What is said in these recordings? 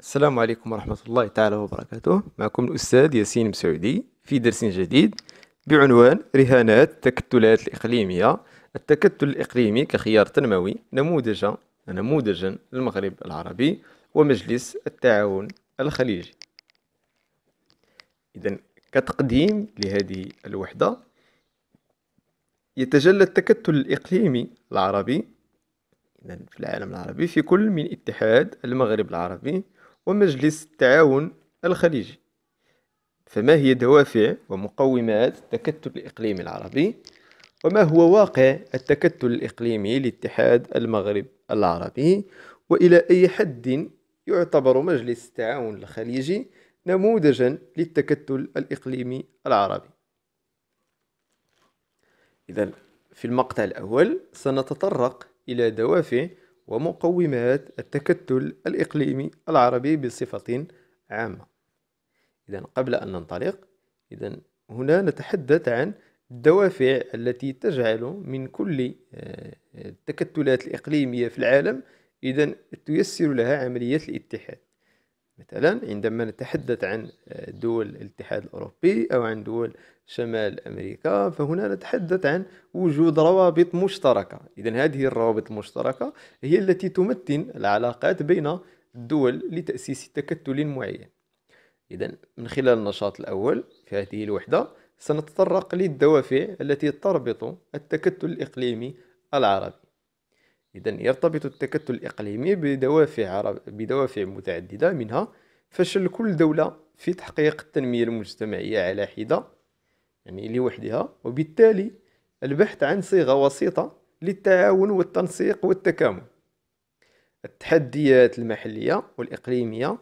السلام عليكم ورحمة الله تعالى وبركاته معكم الأستاذ ياسين مسعودي في درس جديد بعنوان رهانات التكتلات الإقليمية التكتل الإقليمي كخيار تنموي نموذجا نموذجا للمغرب العربي ومجلس التعاون الخليجي إذا كتقديم لهذه الوحدة يتجلى التكتل الإقليمي العربي إذا في العالم العربي في كل من اتحاد المغرب العربي ومجلس التعاون الخليجي فما هي دوافع ومقومات التكتل الإقليمي العربي وما هو واقع التكتل الإقليمي لاتحاد المغرب العربي وإلى أي حد يعتبر مجلس التعاون الخليجي نموذجا للتكتل الإقليمي العربي إذا في المقطع الأول سنتطرق إلى دوافع ومقومات التكتل الإقليمي العربي بصفة عامة إذا قبل أن ننطلق إذا هنا نتحدث عن الدوافع التي تجعل من كل آه، التكتلات الإقليمية في العالم إذا تيسر لها عملية الاتحاد مثلا عندما نتحدث عن آه، دول الاتحاد الأوروبي أو عن دول شمال أمريكا فهنا نتحدث عن وجود روابط مشتركة إذا هذه الروابط المشتركة هي التي تمتن العلاقات بين الدول لتأسيس تكتل معين إذا من خلال النشاط الأول في هذه الوحدة سنتطرق للدوافع التي تربط التكتل الإقليمي العربي إذا يرتبط التكتل الإقليمي بدوافع بدوافع متعددة منها فشل كل دولة في تحقيق التنمية المجتمعية على حدة يعني لوحدها وبالتالي البحث عن صيغة وسيطة للتعاون والتنسيق والتكامل التحديات المحلية والإقليمية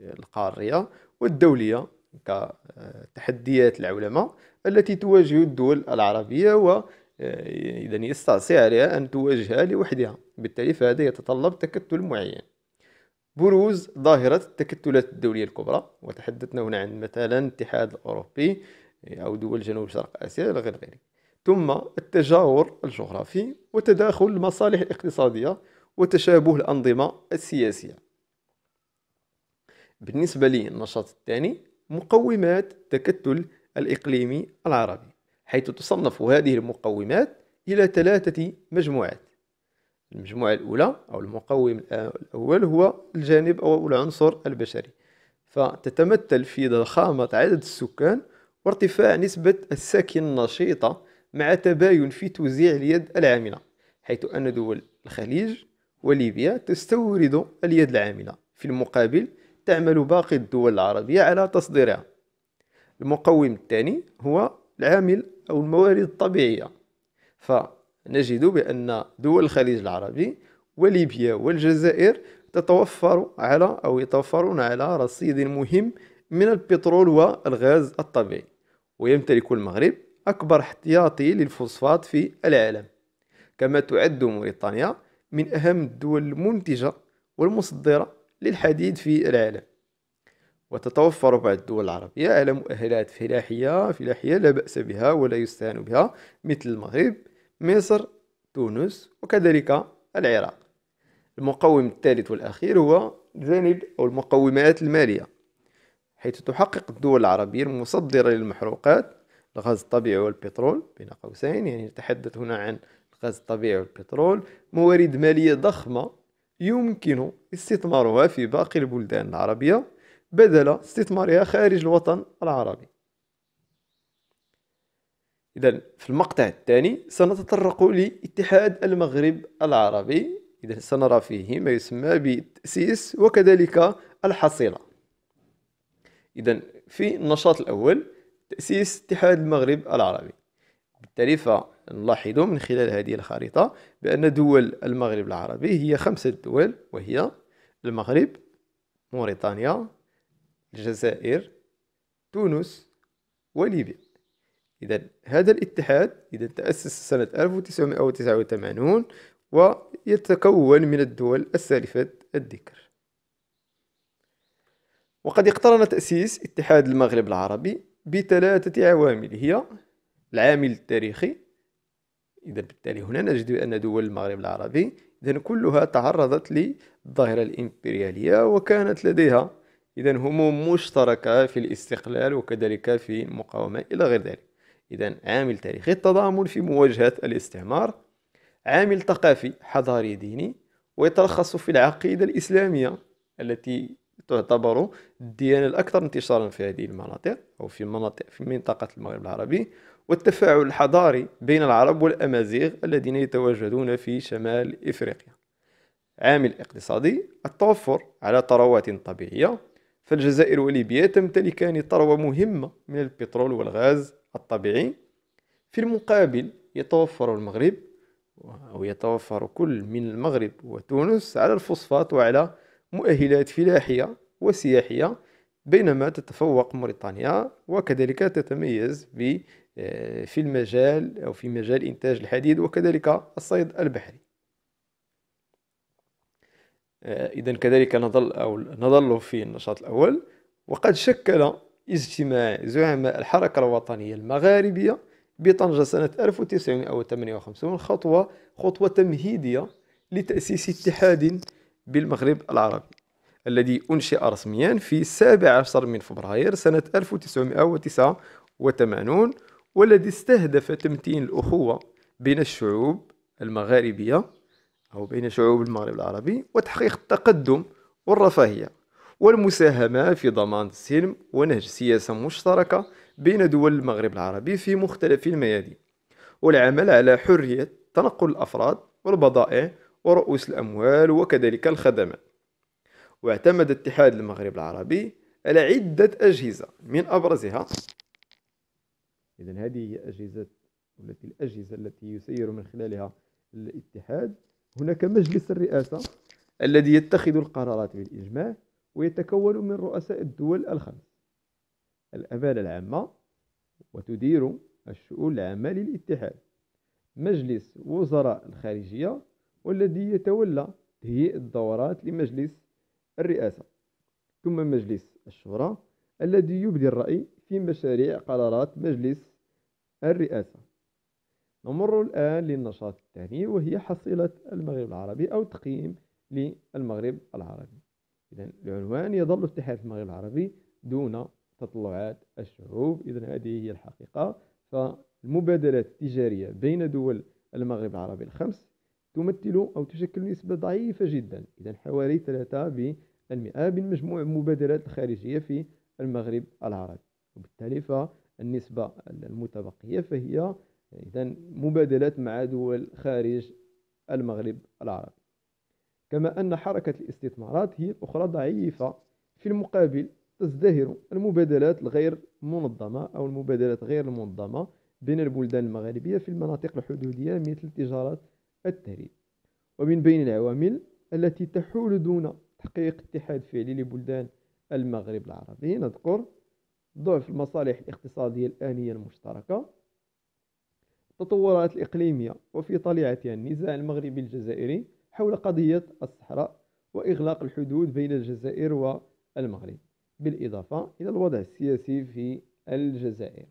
القارية والدولية كتحديات العولمة التي تواجه الدول العربية آه، إذا يستطيع عليها أن تواجهها لوحدها بالتالي فهذا يتطلب تكتل معين بروز ظاهرة التكتلات الدولية الكبرى وتحدثنا هنا عن مثلا الاتحاد الأوروبي أو دول جنوب شرق آسيا إلى غير ذلك ثم التجاور الجغرافي وتداخل المصالح الاقتصادية وتشابه الأنظمة السياسية بالنسبة للنشاط الثاني مقومات التكتل الإقليمي العربي حيث تصنف هذه المقومات إلى ثلاثة مجموعات المجموعة الأولى أو المقوم الأول هو الجانب أو العنصر البشري فتتمثل في ضخامة عدد السكان وارتفاع نسبة الساكن النشيطة مع تباين في توزيع اليد العاملة حيث أن دول الخليج وليبيا تستورد اليد العاملة في المقابل تعمل باقي الدول العربية على تصديرها المقوم الثاني هو العامل أو الموارد الطبيعية فنجد بأن دول الخليج العربي وليبيا والجزائر تتوفر على أو يتوفرون على رصيد مهم من البترول والغاز الطبيعي ويمتلك المغرب أكبر احتياطي للفوسفات في العالم كما تعد موريتانيا من أهم الدول المنتجة والمصدرة للحديد في العالم وتتوفر بعض الدول العربية على مؤهلات فلاحية فلاحية لا بأس بها ولا يستهان بها مثل المغرب مصر تونس وكذلك العراق المقوم الثالث والأخير هو الجانب أو المقومات المالية حيث تحقق الدول العربية المصدرة للمحروقات الغاز الطبيعي والبترول بين قوسين يعني نتحدث هنا عن الغاز الطبيعي والبترول موارد مالية ضخمة يمكن استثمارها في باقي البلدان العربية بدل استثمارها خارج الوطن العربي إذا في المقطع الثاني سنتطرق لاتحاد المغرب العربي إذا سنرى فيه ما يسمى بالتأسيس وكذلك الحصيلة إذا في النشاط الأول تأسيس اتحاد المغرب العربي بالتالي فنلاحظ من خلال هذه الخريطة بأن دول المغرب العربي هي خمسة دول وهي المغرب موريتانيا الجزائر تونس وليبيا إذا هذا الاتحاد إذا تأسس سنة 1989 ويتكون من الدول السالفة الذكر وقد اقترن تأسيس اتحاد المغرب العربي بثلاثة عوامل هي العامل التاريخي إذا بالتالي هنا نجد أن دول المغرب العربي إذا كلها تعرضت للظاهرة الإمبريالية وكانت لديها إذا هموم مشتركة في الاستقلال وكذلك في المقاومة إلى غير ذلك إذا عامل تاريخي التضامن في مواجهة الاستعمار عامل ثقافي حضاري ديني ويتلخص في العقيدة الإسلامية التي تعتبر الديانة الأكثر انتشارا في هذه المناطق أو في مناطق في منطقة المغرب العربي والتفاعل الحضاري بين العرب والأمازيغ الذين يتواجدون في شمال إفريقيا عامل اقتصادي التوفر على ثروات طبيعية فالجزائر وليبيا تمتلكان ثروة مهمة من البترول والغاز الطبيعي في المقابل يتوفر المغرب أو يتوفر كل من المغرب وتونس على الفوسفات وعلى مؤهلات فلاحية وسياحية بينما تتفوق موريتانيا وكذلك تتميز آه، في المجال أو في مجال إنتاج الحديد وكذلك الصيد البحري آه، إذا كذلك نظل أو نظل في النشاط الأول وقد شكل اجتماع زعماء الحركة الوطنية المغاربية بطنجة سنة 1958 خطوة خطوة تمهيدية لتأسيس اتحاد بالمغرب العربي الذي أنشئ رسميا في 17 من فبراير سنة 1989 والذي استهدف تمتين الأخوة بين الشعوب المغاربية أو بين شعوب المغرب العربي وتحقيق التقدم والرفاهية والمساهمة في ضمان السلم ونهج سياسة مشتركة بين دول المغرب العربي في مختلف الميادين والعمل على حرية تنقل الأفراد والبضائع ورؤوس الأموال وكذلك الخدمات واعتمد اتحاد المغرب العربي على عدة أجهزة من أبرزها إذا هذه هي أجهزة التي الأجهزة التي يسير من خلالها الاتحاد هناك مجلس الرئاسة الذي يتخذ القرارات بالإجماع ويتكون من رؤساء الدول الخمس الأمانة العامة وتدير الشؤون العامة للاتحاد مجلس وزراء الخارجية والذي يتولى تهيئة الدورات لمجلس الرئاسة ثم مجلس الشورى الذي يبدي الرأي في مشاريع قرارات مجلس الرئاسة نمر الآن للنشاط الثاني وهي حصيلة المغرب العربي أو تقييم للمغرب العربي إذا العنوان يظل اتحاد المغرب العربي دون تطلعات الشعوب إذا هذه هي الحقيقة فالمبادلات التجارية بين دول المغرب العربي الخمس تمثل أو تشكل نسبة ضعيفة جدا إذا حوالي 3 بالمئة من مجموع المبادلات الخارجية في المغرب العربي وبالتالي فالنسبة المتبقية فهي إذا مبادلات مع دول خارج المغرب العربي كما أن حركة الاستثمارات هي الأخرى ضعيفة في المقابل تزدهر المبادلات الغير منظمة أو المبادلات غير المنظمة بين البلدان المغربية في المناطق الحدودية مثل تجارة التهريب ومن بين العوامل التي تحول دون تحقيق اتحاد فعلي لبلدان المغرب العربي نذكر ضعف المصالح الاقتصادية الآنية المشتركة التطورات الإقليمية وفي طليعتها النزاع المغربي الجزائري حول قضية الصحراء وإغلاق الحدود بين الجزائر والمغرب بالإضافة إلى الوضع السياسي في الجزائر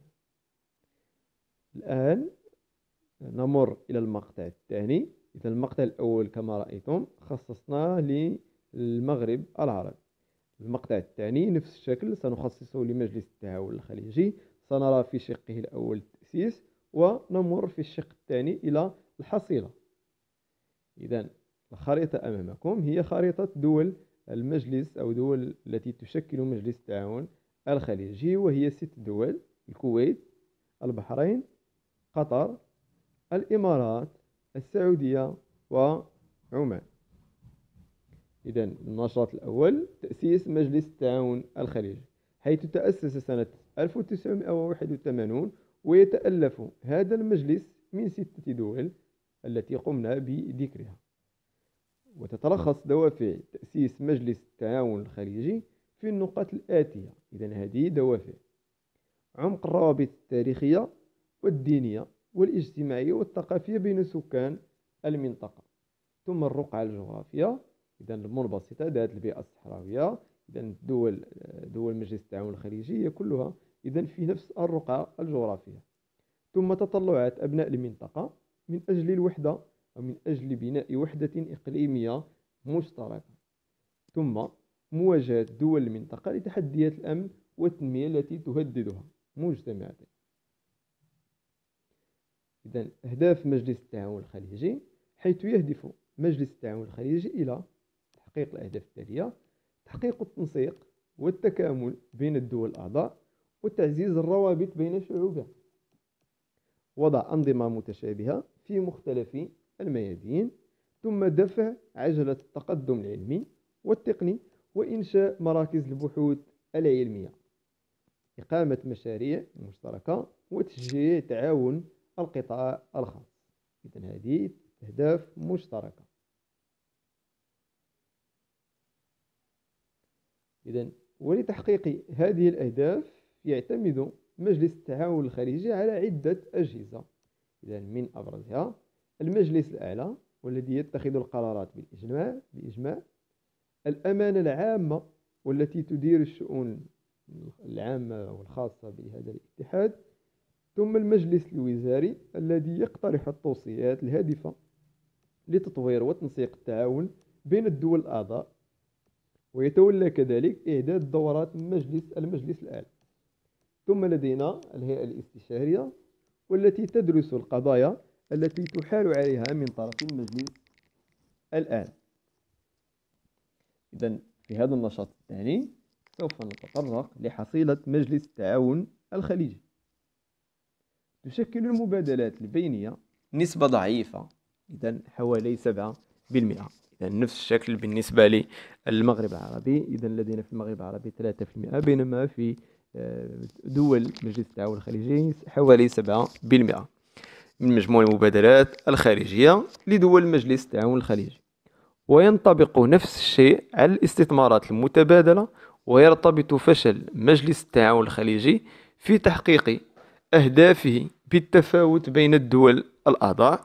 الآن نمر إلى المقطع الثاني إذا المقطع الأول كما رأيتم خصصناه للمغرب العربي المقطع الثاني نفس الشكل سنخصصه لمجلس التعاون الخليجي سنرى في شقه الأول التأسيس ونمر في الشق الثاني إلى الحصيلة إذا الخريطة أمامكم هي خريطة دول المجلس أو دول التي تشكل مجلس التعاون الخليجي وهي ست دول الكويت البحرين قطر الإمارات السعودية وعمان إذا النشاط الأول تأسيس مجلس التعاون الخليجي حيث تأسس سنة 1981 ويتألف هذا المجلس من ستة دول التي قمنا بذكرها وتتلخص دوافع تأسيس مجلس التعاون الخليجي في النقاط الآتية إذا هذه دوافع عمق الروابط التاريخية والدينية والاجتماعية والثقافية بين سكان المنطقة ثم الرقعة الجغرافية إذا المنبسطة ذات البيئة الصحراوية إذا دول دول مجلس التعاون الخليجي كلها إذا في نفس الرقعة الجغرافية ثم تطلعات أبناء المنطقة من أجل الوحدة أو من أجل بناء وحدة إقليمية مشتركة ثم مواجهة دول المنطقة لتحديات الأمن والتنمية التي تهددها مجتمعات إذا أهداف مجلس التعاون الخليجي حيث يهدف مجلس التعاون الخليجي إلى تحقيق الأهداف التالية تحقيق التنسيق والتكامل بين الدول الأعضاء وتعزيز الروابط بين شعوبها وضع أنظمة متشابهة في مختلف الميادين ثم دفع عجلة التقدم العلمي والتقني وإنشاء مراكز البحوث العلمية إقامة مشاريع مشتركة وتشجيع تعاون القطاع الخاص إذن هذه أهداف مشتركة إذا ولتحقيق هذه الأهداف يعتمد مجلس التعاون الخارجي على عدة أجهزة إذا من أبرزها المجلس الأعلى والذي يتخذ القرارات بالإجماع بإجماع الأمانة العامة والتي تدير الشؤون العامة والخاصة بهذا الاتحاد ثم المجلس الوزاري الذي يقترح التوصيات الهادفة لتطوير وتنسيق التعاون بين الدول الأعضاء ويتولى كذلك إعداد دورات مجلس المجلس الأعلى ثم لدينا الهيئة الاستشارية والتي تدرس القضايا التي تحال عليها من طرف المجلس الآن إذا في هذا النشاط الثاني سوف نتطرق لحصيلة مجلس التعاون الخليجي تشكل المبادلات البينية نسبة ضعيفة إذا حوالي سبعة بالمئة إذا نفس الشكل بالنسبة للمغرب العربي إذا لدينا في المغرب العربي 3% بينما في آه، دول مجلس التعاون الخليجي حوالي 7% من مجموع المبادرات الخارجية لدول مجلس التعاون الخليجي وينطبق نفس الشيء على الاستثمارات المتبادلة ويرتبط فشل مجلس التعاون الخليجي في تحقيق أهدافه بالتفاوت بين الدول الأعضاء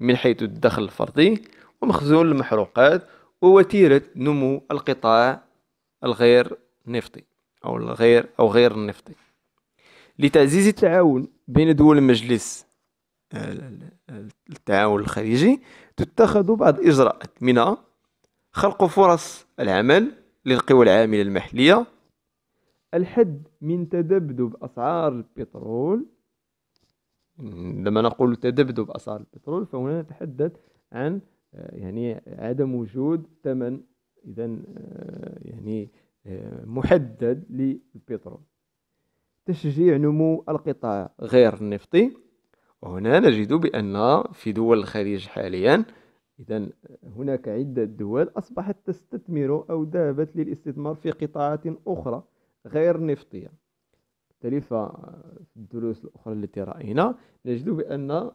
من حيث الدخل الفردي ومخزون المحروقات ووتيرة نمو القطاع الغير نفطي أو الغير أو غير النفطي لتعزيز التعاون بين دول مجلس التعاون الخليجي تتخذ بعض الإجراءات منها خلق فرص العمل للقوى العاملة المحلية الحد من تذبذب أسعار البترول عندما نقول تذبذب أسعار البترول فهنا نتحدث عن آه، يعني عدم وجود ثمن اذا آه، يعني آه، محدد للبترول تشجيع نمو القطاع غير النفطي وهنا نجد بأن في دول الخليج حاليا إذا هناك عدة دول أصبحت تستثمر أو ذهبت للاستثمار في قطاعات أخرى غير نفطية مختلفة في الدروس الأخرى التي رأينا نجد بأن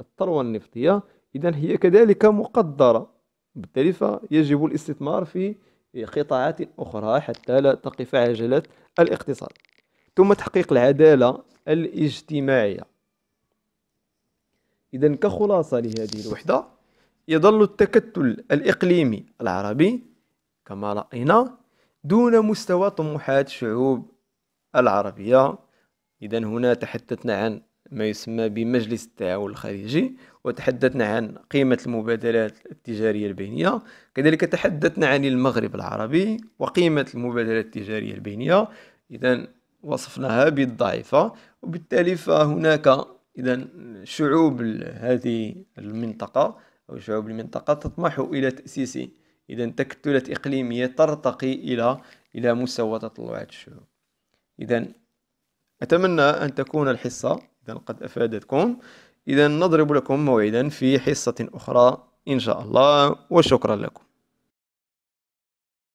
الثروة النفطية إذا هي كذلك مقدرة بالتالي فيجب الاستثمار في قطاعات أخرى حتى لا تقف عجلة الاقتصاد ثم تحقيق العدالة الاجتماعية إذا كخلاصة لهذه الوحدة يظل التكتل الإقليمي العربي كما رأينا دون مستوى طموحات الشعوب العربية إذا هنا تحدثنا عن ما يسمى بمجلس التعاون الخارجي وتحدثنا عن قيمة المبادلات التجارية البينية كذلك تحدثنا عن المغرب العربي وقيمة المبادلات التجارية البينية إذا وصفناها بالضعيفة وبالتالي فهناك إذا شعوب هذه المنطقة أو شعوب المنطقة تطمح إلى تأسيس إذا تكتلات إقليمية ترتقي إلى إلى مستوى تطلعات الشعوب إذا أتمنى أن تكون الحصة إذا قد أفادتكم إذا نضرب لكم موعدا في حصة أخرى إن شاء الله وشكرا لكم